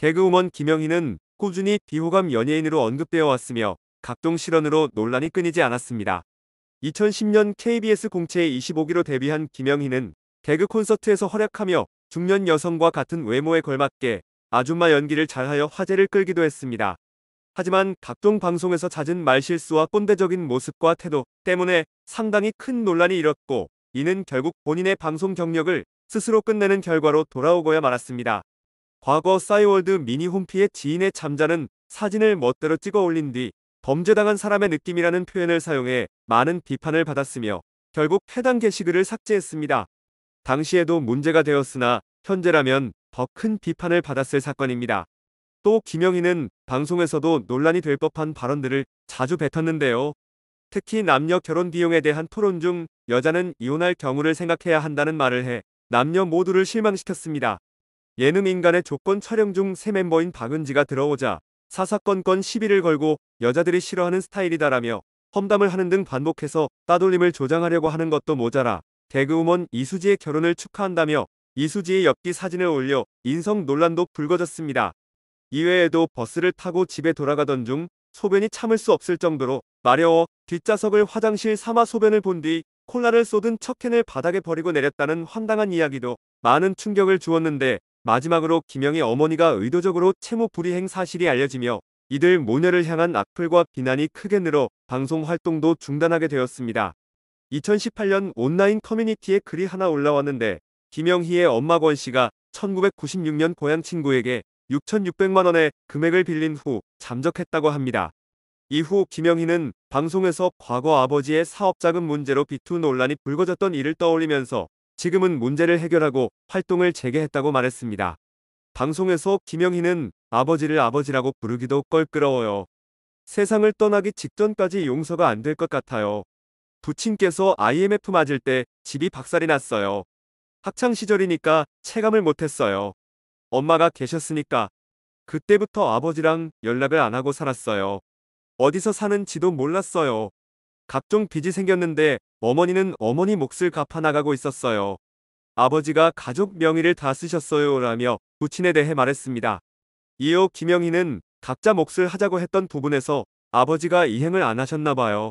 개그우먼 김영희는 꾸준히 비호감 연예인으로 언급되어 왔으며 각종 실언으로 논란이 끊이지 않았습니다. 2010년 KBS 공채 25기로 데뷔한 김영희는 개그 콘서트에서 활약하며 중년 여성과 같은 외모에 걸맞게 아줌마 연기를 잘하여 화제를 끌기도 했습니다. 하지만 각종 방송에서 잦은 말실수와 꼰대적인 모습과 태도 때문에 상당히 큰 논란이 일었고 이는 결국 본인의 방송 경력을 스스로 끝내는 결과로 돌아오고야 말았습니다. 과거 싸이월드 미니 홈피의 지인의 잠자는 사진을 멋대로 찍어 올린 뒤 범죄당한 사람의 느낌이라는 표현을 사용해 많은 비판을 받았으며 결국 해당 게시글을 삭제했습니다. 당시에도 문제가 되었으나 현재라면 더 큰 비판을 받았을 사건입니다. 또 김영희는 방송에서도 논란이 될 법한 발언들을 자주 뱉었는데요. 특히 남녀 결혼 비용에 대한 토론 중 여자는 이혼할 경우를 생각해야 한다는 말을 해 남녀 모두를 실망시켰습니다. 예능 인간의 조건 촬영 중 새 멤버인 박은지가 들어오자 사사건건 시비를 걸고 여자들이 싫어하는 스타일이다라며 험담을 하는 등 반복해서 따돌림을 조장하려고 하는 것도 모자라 대그우먼 이수지의 결혼을 축하한다며 이수지의 엽기 사진을 올려 인성 논란도 불거졌습니다. 이외에도 버스를 타고 집에 돌아가던 중 소변이 참을 수 없을 정도로 마려워 뒷좌석을 화장실 삼아 소변을 본 뒤 콜라를 쏟은 척캔을 바닥에 버리고 내렸다는 황당한 이야기도 많은 충격을 주었는데 마지막으로 김영희 어머니가 의도적으로 채무 불이행 사실이 알려지며 이들 모녀를 향한 악플과 비난이 크게 늘어 방송 활동도 중단하게 되었습니다. 2018년 온라인 커뮤니티에 글이 하나 올라왔는데 김영희의 엄마 권 씨가 1996년 고향 친구에게 6,600만 원의 금액을 빌린 후 잠적했다고 합니다. 이후 김영희는 방송에서 과거 아버지의 사업자금 문제로 비투 논란이 불거졌던 일을 떠올리면서 지금은 문제를 해결하고 활동을 재개했다고 말했습니다. 방송에서 김영희는 아버지를 아버지라고 부르기도 껄끄러워요. 세상을 떠나기 직전까지 용서가 안 될 것 같아요. 부친께서 IMF 맞을 때 집이 박살이 났어요. 학창 시절이니까 체감을 못했어요. 엄마가 계셨으니까. 그때부터 아버지랑 연락을 안 하고 살았어요. 어디서 사는지도 몰랐어요. 각종 빚이 생겼는데 어머니는 어머니 몫을 갚아나가고 있었어요. 아버지가 가족 명의를 다 쓰셨어요 라며 부친에 대해 말했습니다. 이어 김영희는 각자 몫을 하자고 했던 부분에서 아버지가 이행을 안 하셨나 봐요.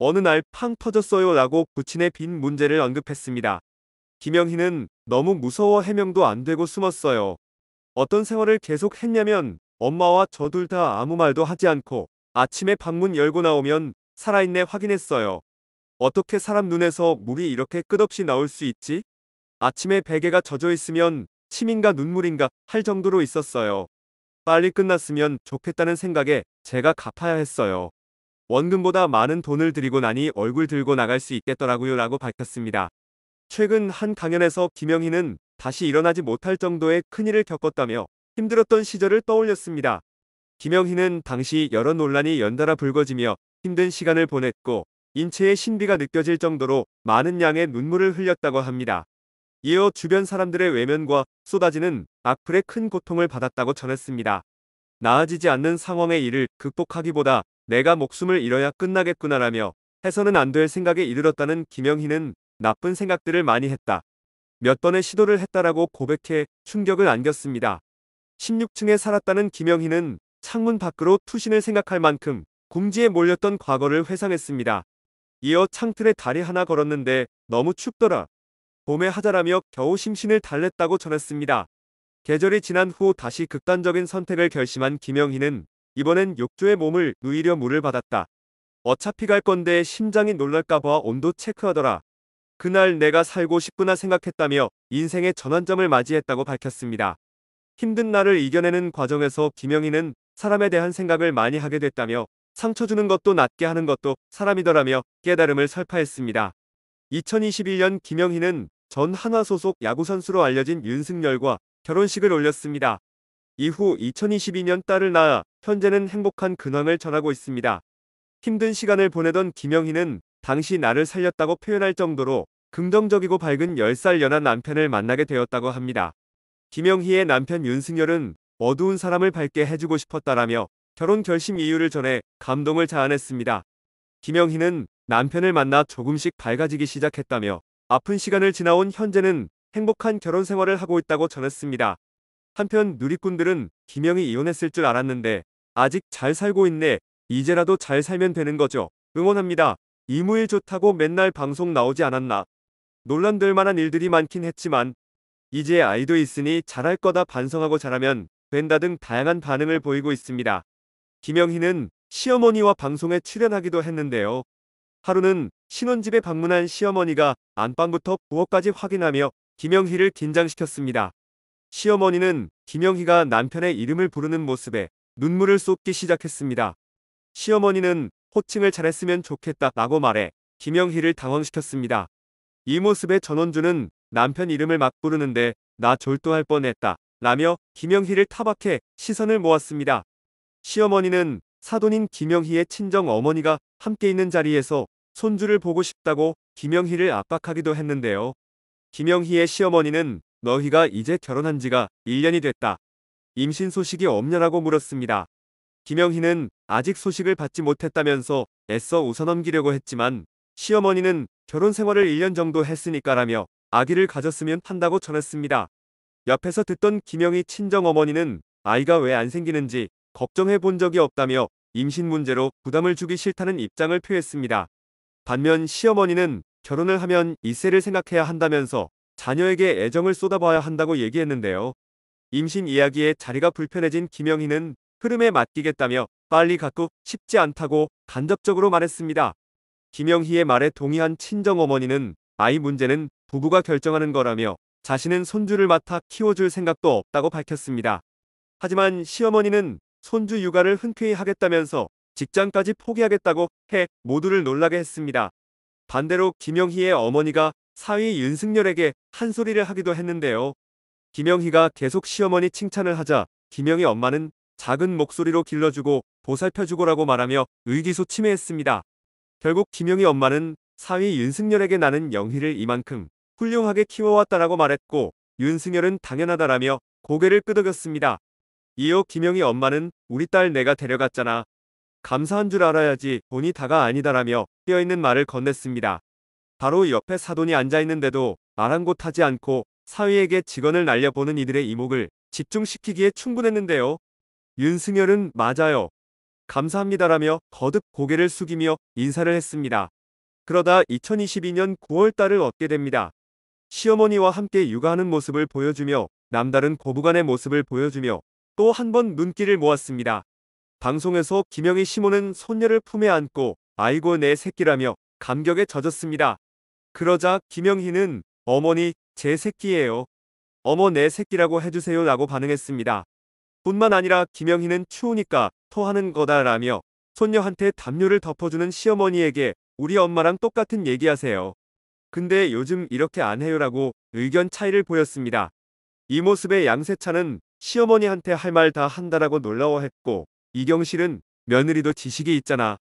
어느 날 팡 터졌어요 라고 부친의 빈 문제를 언급했습니다. 김영희는 너무 무서워 해명도 안 되고 숨었어요. 어떤 생활을 계속 했냐면 엄마와 저 둘 다 아무 말도 하지 않고 아침에 방문 열고 나오면 살아있네 확인했어요. 어떻게 사람 눈에서 물이 이렇게 끝없이 나올 수 있지? 아침에 베개가 젖어 있으면 침인가 눈물인가 할 정도로 있었어요. 빨리 끝났으면 좋겠다는 생각에 제가 갚아야 했어요. 원금보다 많은 돈을 들이고 나니 얼굴 들고 나갈 수 있겠더라고요 라고 밝혔습니다. 최근 한 강연에서 김영희는 다시 일어나지 못할 정도의 큰일을 겪었다며 힘들었던 시절을 떠올렸습니다. 김영희는 당시 여러 논란이 연달아 불거지며 힘든 시간을 보냈고 인체의 신비가 느껴질 정도로 많은 양의 눈물을 흘렸다고 합니다. 이어 주변 사람들의 외면과 쏟아지는 악플에 큰 고통을 받았다고 전했습니다. 나아지지 않는 상황의 일을 극복하기보다 내가 목숨을 잃어야 끝나겠구나라며 해서는 안 될 생각에 이르렀다는 김영희는 나쁜 생각들을 많이 했다. 몇 번의 시도를 했다라고 고백해 충격을 안겼습니다. 16층에 살았다는 김영희는 창문 밖으로 투신을 생각할 만큼 궁지에 몰렸던 과거를 회상했습니다. 이어 창틀에 다리 하나 걸었는데 너무 춥더라. 봄에 하자라며 겨우 심신을 달랬다고 전했습니다. 계절이 지난 후 다시 극단적인 선택을 결심한 김영희는 이번엔 욕조의 몸을 누이려 물을 받았다. 어차피 갈 건데 심장이 놀랄까봐 온도 체크하더라. 그날 내가 살고 싶구나 생각했다며 인생의 전환점을 맞이했다고 밝혔습니다. 힘든 날을 이겨내는 과정에서 김영희는 사람에 대한 생각을 많이 하게 됐다며 상처 주는 것도 낫게 하는 것도 사람이더라며 깨달음을 설파했습니다. 2021년 김영희는 전 한화 소속 야구선수로 알려진 윤승열과 결혼식을 올렸습니다. 이후 2022년 딸을 낳아 현재는 행복한 근황을 전하고 있습니다. 힘든 시간을 보내던 김영희는 당시 나를 살렸다고 표현할 정도로 긍정적이고 밝은 10살 연한 남편을 만나게 되었다고 합니다. 김영희의 남편 윤승열은 어두운 사람을 밝게 해주고 싶었다라며 결혼 결심 이유를 전해 감동을 자아냈습니다. 김영희는 남편을 만나 조금씩 밝아지기 시작했다며 아픈 시간을 지나온 현재는 행복한 결혼 생활을 하고 있다고 전했습니다. 한편 누리꾼들은 김영희 이혼했을 줄 알았는데 아직 잘 살고 있네 이제라도 잘 살면 되는 거죠. 응원합니다. 이무일 좋다고 맨날 방송 나오지 않았나. 논란될 만한 일들이 많긴 했지만 이제 아이도 있으니 잘할 거다 반성하고 자라면 된다 등 다양한 반응을 보이고 있습니다. 김영희는 시어머니와 방송에 출연하기도 했는데요. 하루는 신혼집에 방문한 시어머니가 안방부터 부엌까지 확인하며 김영희를 긴장시켰습니다. 시어머니는 김영희가 남편의 이름을 부르는 모습에 눈물을 쏟기 시작했습니다. 시어머니는 호칭을 잘했으면 좋겠다 라고 말해 김영희를 당황시켰습니다. 이 모습에 전원주는 남편 이름을 막 부르는데 나 졸도할 뻔했다 라며 김영희를 타박해 시선을 모았습니다. 시어머니는 사돈인 김영희의 친정 어머니가 함께 있는 자리에서 손주를 보고 싶다고 김영희를 압박하기도 했는데요. 김영희의 시어머니는 너희가 이제 결혼한 지가 1년이 됐다. 임신 소식이 없냐라고 물었습니다. 김영희는 아직 소식을 받지 못했다면서 애써 웃어넘기려고 했지만 시어머니는 결혼 생활을 1년 정도 했으니까라며 아기를 가졌으면 한다고 전했습니다. 옆에서 듣던 김영희 친정어머니는 아이가 왜 안 생기는지 걱정해 본 적이 없다며 임신 문제로 부담을 주기 싫다는 입장을 표했습니다. 반면 시어머니는 결혼을 하면 이세를 생각해야 한다면서 자녀에게 애정을 쏟아봐야 한다고 얘기했는데요. 임신 이야기에 자리가 불편해진 김영희는 흐름에 맡기겠다며 빨리 갖고 쉽지 않다고 간접적으로 말했습니다. 김영희의 말에 동의한 친정어머니는 아이 문제는 부부가 결정하는 거라며 자신은 손주를 맡아 키워줄 생각도 없다고 밝혔습니다. 하지만 시어머니는 손주 육아를 흔쾌히 하겠다면서 직장까지 포기하겠다고 해 모두를 놀라게 했습니다. 반대로 김영희의 어머니가 사위 윤승열에게 한 소리를 하기도 했는데요. 김영희가 계속 시어머니 칭찬을 하자 김영희 엄마는 작은 목소리로 길러주고 보살펴주고라고 말하며 의기소침해했습니다. 결국 김영희 엄마는 사위 윤승열에게 나는 영희를 이만큼 훌륭하게 키워왔다라고 말했고 윤승열은 당연하다라며 고개를 끄덕였습니다. 이어 김영희 엄마는 우리 딸 내가 데려갔잖아. 감사한 줄 알아야지 돈이 다가 아니다라며 어있는 말을 건넸습니다. 바로 옆에 사돈이 앉아있는데도 말한곳하지 않고 사위에게 직원을 날려보는 이들의 이목을 집중시키기에 충분했는데요. 윤승열은 맞아요. 감사합니다라며 거듭 고개를 숙이며 인사를 했습니다. 그러다 2022년 9월달을 얻게 됩니다. 시어머니와 함께 육아하는 모습을 보여주며 남다른 고부간의 모습을 보여주며 또 한 번 눈길을 모았습니다. 방송에서 김영희 시모는 손녀를 품에 안고 아이고 내 새끼라며 감격에 젖었습니다. 그러자 김영희는 어머니 제 새끼예요. 어머 내 새끼라고 해주세요 라고 반응했습니다. 뿐만 아니라 김영희는 추우니까 토하는 거다라며 손녀한테 담요를 덮어주는 시어머니에게 우리 엄마랑 똑같은 얘기하세요. 근데 요즘 이렇게 안 해요라고 의견 차이를 보였습니다. 이 모습에 양세찬은 시어머니한테 할 말 다 한다라고 놀라워했고 이경실은 며느리도 지식이 있잖아.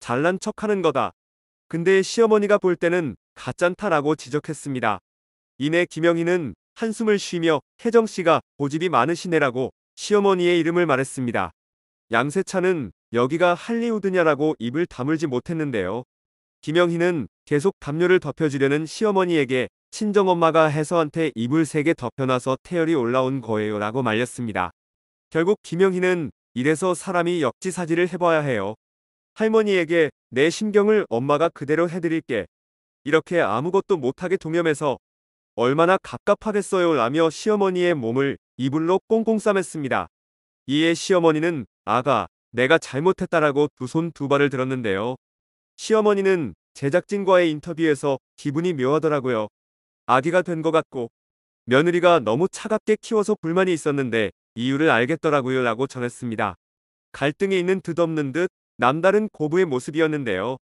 잘난 척하는 거다. 근데 시어머니가 볼 때는 가짠타라고 지적했습니다. 이내 김영희는 한숨을 쉬며 혜정씨가 고집이 많으시네라고 시어머니의 이름을 말했습니다. 양세찬은 여기가 할리우드냐라고 입을 다물지 못했는데요. 김영희는 계속 담요를 덮여주려는 시어머니에게 친정엄마가 해서한테 이불 3개 덮여놔서 태열이 올라온 거예요 라고 말렸습니다. 결국 김영희는 이래서 사람이 역지사지를 해봐야 해요. 할머니에게 내 심경을 엄마가 그대로 해드릴게. 이렇게 아무것도 못하게 동염해서 얼마나 갑갑하겠어요 라며 시어머니의 몸을 이불로 꽁꽁 싸맸습니다. 이에 시어머니는 아가 내가 잘못했다라고 두 손 두 발을 들었는데요. 시어머니는 제작진과의 인터뷰에서 기분이 묘하더라고요. 아기가 된 것 같고 며느리가 너무 차갑게 키워서 불만이 있었는데 이유를 알겠더라고요 라고 전했습니다. 갈등이 있는 듯없는 듯 남다른 고부의 모습이었는데요.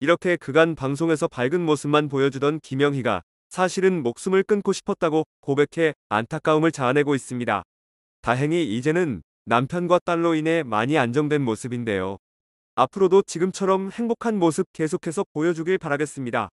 이렇게 그간 방송에서 밝은 모습만 보여주던 김영희가 사실은 목숨을 끊고 싶었다고 고백해 안타까움을 자아내고 있습니다. 다행히 이제는 남편과 딸로 인해 많이 안정된 모습인데요. 앞으로도 지금처럼 행복한 모습 계속해서 보여주길 바라겠습니다.